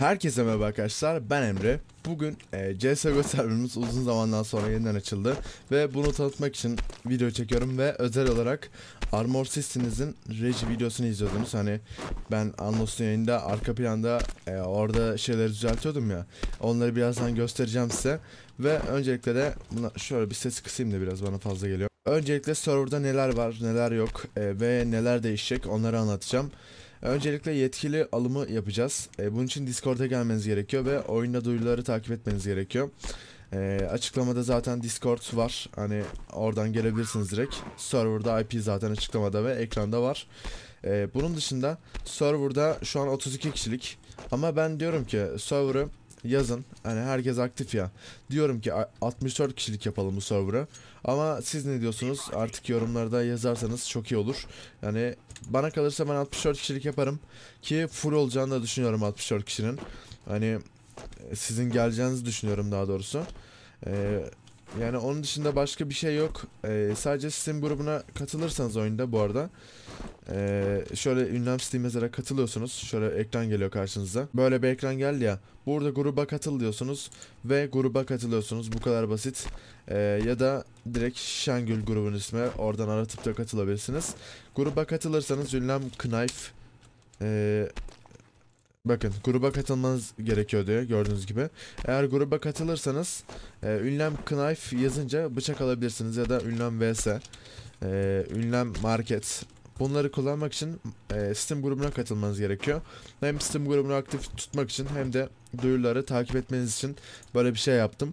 Herkese merhaba arkadaşlar ben Emre Bugün e, CSGO serverimiz uzun zamandan sonra yeniden açıldı Ve bunu tanıtmak için video çekiyorum ve özel olarak Armor System'inizin reji videosunu izliyordunuz Hani ben Anlos'un yayında arka planda e, orada şeyleri düzeltiyordum ya Onları birazdan göstereceğim size Ve öncelikle de buna şöyle bir ses kısayım da biraz bana fazla geliyor Öncelikle serverda neler var neler yok e, ve neler değişecek onları anlatacağım Öncelikle yetkili alımı yapacağız. E, bunun için Discord'a gelmeniz gerekiyor ve oyunda duyuruları takip etmeniz gerekiyor. E, açıklamada zaten Discord var. Hani oradan gelebilirsiniz direkt. Server'da IP zaten açıklamada ve ekranda var. E, bunun dışında server'da şu an 32 kişilik. Ama ben diyorum ki server'ı yazın. Hani herkes aktif ya. Diyorum ki 64 kişilik yapalım bu server'ı. Ama siz ne diyorsunuz? Artık yorumlarda yazarsanız çok iyi olur. Yani bana kalırsa ben 64 kişilik yaparım. Ki full olacağını da düşünüyorum 64 kişinin. Hani e, sizin geleceğinizi düşünüyorum daha doğrusu. Ee, yani onun dışında başka bir şey yok. Ee, sadece Steam grubuna katılırsanız oyunda bu arada. Ee, şöyle ünlem Steam yazara katılıyorsunuz. Şöyle ekran geliyor karşınıza. Böyle bir ekran geldi ya. Burada gruba katıl diyorsunuz. Ve gruba katılıyorsunuz. Bu kadar basit. Ee, ya da direkt Şengül grubun ismi. Oradan aratıp da katılabilirsiniz. Gruba katılırsanız ünlem Knife. Ee, Bakın gruba katılmanız gerekiyor diyor gördüğünüz gibi. Eğer gruba katılırsanız e, ünlem knife yazınca bıçak alabilirsiniz ya da ünlem vs. E, ünlem market. Bunları kullanmak için e, Steam grubuna katılmanız gerekiyor. Hem Steam grubunu aktif tutmak için hem de duyuruları takip etmeniz için böyle bir şey yaptım.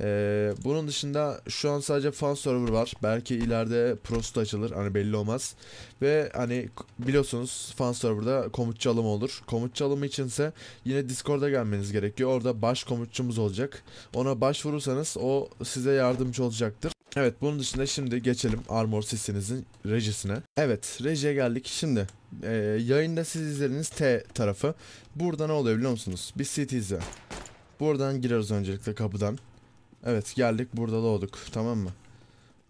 Ee, bunun dışında şu an sadece fan server var. Belki ileride prosto açılır. Hani belli olmaz. Ve hani biliyorsunuz fan serverda komut çalımı olur. Komut çalımı içinse yine Discord'a gelmeniz gerekiyor. Orada baş komutçumuz olacak. Ona başvurursanız o size yardımcı olacaktır. Evet bunun dışında şimdi geçelim Armor sesinizin rejisine. Evet rejiye geldik. Şimdi e, yayında siz izlediğiniz T tarafı. Burada ne oluyor biliyor musunuz? Bir CTZ. Buradan gireriz öncelikle kapıdan. Evet geldik burada doğduk tamam mı?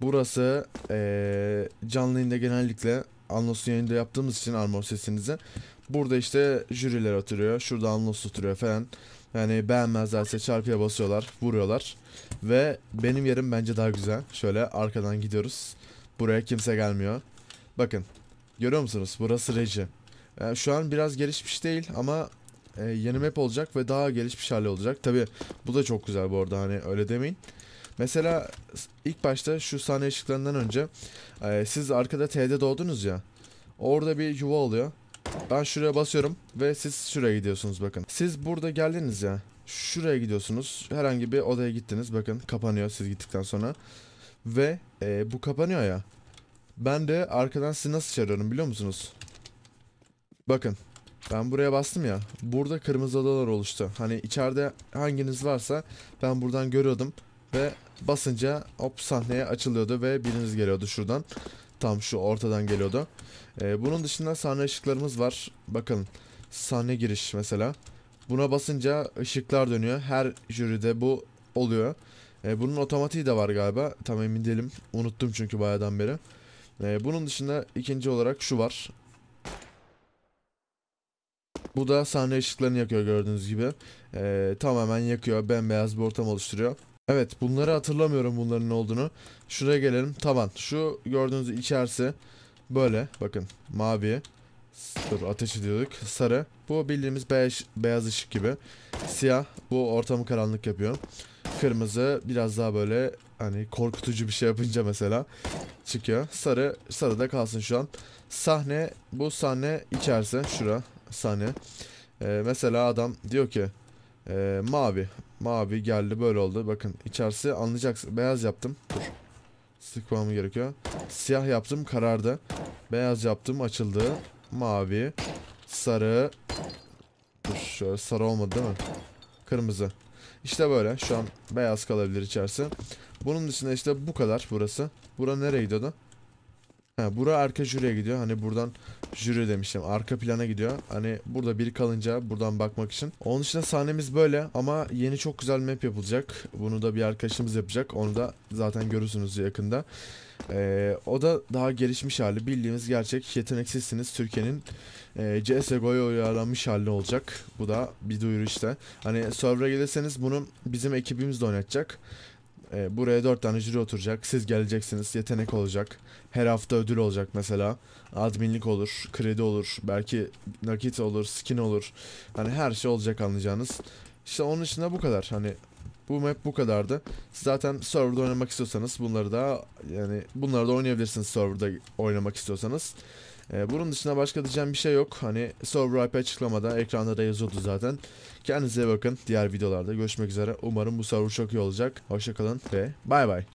Burası ee, canlı yayında genellikle Anlos'un yayında yaptığımız için armor sesinize. Burada işte jüriler oturuyor. Şurada Anlos oturuyor falan. Yani beğenmezlerse çarpıya basıyorlar. Vuruyorlar. Ve benim yerim bence daha güzel. Şöyle arkadan gidiyoruz. Buraya kimse gelmiyor. Bakın. Görüyor musunuz? Burası reji. Yani şu an biraz gelişmiş değil ama e, yeni map olacak ve daha gelişmiş hali olacak. Tabi bu da çok güzel bu arada hani öyle demeyin. Mesela ilk başta şu sahne ışıklarından önce e, siz arkada T'de doğdunuz ya. Orada bir yuva oluyor. Ben şuraya basıyorum ve siz şuraya gidiyorsunuz bakın. Siz burada geldiniz ya. Şuraya gidiyorsunuz. Herhangi bir odaya gittiniz. Bakın kapanıyor siz gittikten sonra. Ve e, bu kapanıyor ya. Ben de arkadan sizi nasıl çağırıyorum biliyor musunuz? Bakın. Ben buraya bastım ya. Burada kırmızı odalar oluştu. Hani içeride hanginiz varsa ben buradan görüyordum. Ve basınca hop sahneye açılıyordu ve biriniz geliyordu şuradan. Tam şu ortadan geliyordu. Ee, bunun dışında sahne ışıklarımız var. Bakın sahne giriş mesela. Buna basınca ışıklar dönüyor. Her jüride bu oluyor. Ee, bunun otomatiği de var galiba. Tam emin değilim. Unuttum çünkü bayağıdan beri. Ee, bunun dışında ikinci olarak şu var. Bu da sahne ışıklarını yakıyor gördüğünüz gibi. Ee, tamamen yakıyor. Bembeyaz bir ortam oluşturuyor. Evet bunları hatırlamıyorum bunların ne olduğunu. Şuraya gelelim. Tavan. Şu gördüğünüz içerisi böyle. Bakın mavi. Dur ateş ediyorduk. Sarı. Bu bildiğimiz beyaz, beyaz ışık gibi. Siyah. Bu ortamı karanlık yapıyor. Kırmızı biraz daha böyle hani korkutucu bir şey yapınca mesela çıkıyor. Sarı sarı da kalsın şu an. Sahne bu sahne içerisi şura Sani. Ee, mesela adam diyor ki e, mavi. Mavi geldi böyle oldu. Bakın içerisi anlayacaksın. Beyaz yaptım. Dur. Sıkmam gerekiyor. Siyah yaptım karardı. Beyaz yaptım açıldı. Mavi. Sarı. Dur şöyle sarı olmadı değil mi? Kırmızı. İşte böyle. Şu an beyaz kalabilir içerisi. Bunun dışında işte bu kadar burası. Bura nereye gidiyordu? Ha, bura arka jüriye gidiyor. Hani buradan jüri demiştim. Arka plana gidiyor. Hani burada biri kalınca buradan bakmak için. Onun dışında sahnemiz böyle ama yeni çok güzel map yapılacak. Bunu da bir arkadaşımız yapacak. Onu da zaten görürsünüz yakında. Ee, o da daha gelişmiş hali. Bildiğimiz gerçek yeteneksizsiniz. Türkiye'nin e, CSGO'ya uyarlanmış hali olacak. Bu da bir duyuru işte. Hani server'a gelirseniz bunu bizim ekibimiz de oynatacak. E, buraya dört tane jüri oturacak. Siz geleceksiniz. Yetenek olacak. Her hafta ödül olacak mesela. Adminlik olur. Kredi olur. Belki nakit olur. Skin olur. Hani her şey olacak anlayacağınız. İşte onun için de bu kadar. Hani bu map bu kadardı. Zaten serverda oynamak istiyorsanız bunları da yani bunları da oynayabilirsiniz serverda oynamak istiyorsanız. E, bunun dışında başka diyeceğim bir şey yok. Hani Sober açıklamada ekranda da yazıyordu zaten. Kendinize bakın. Diğer videolarda görüşmek üzere. Umarım bu server çok iyi olacak. Hoşçakalın ve bay bay.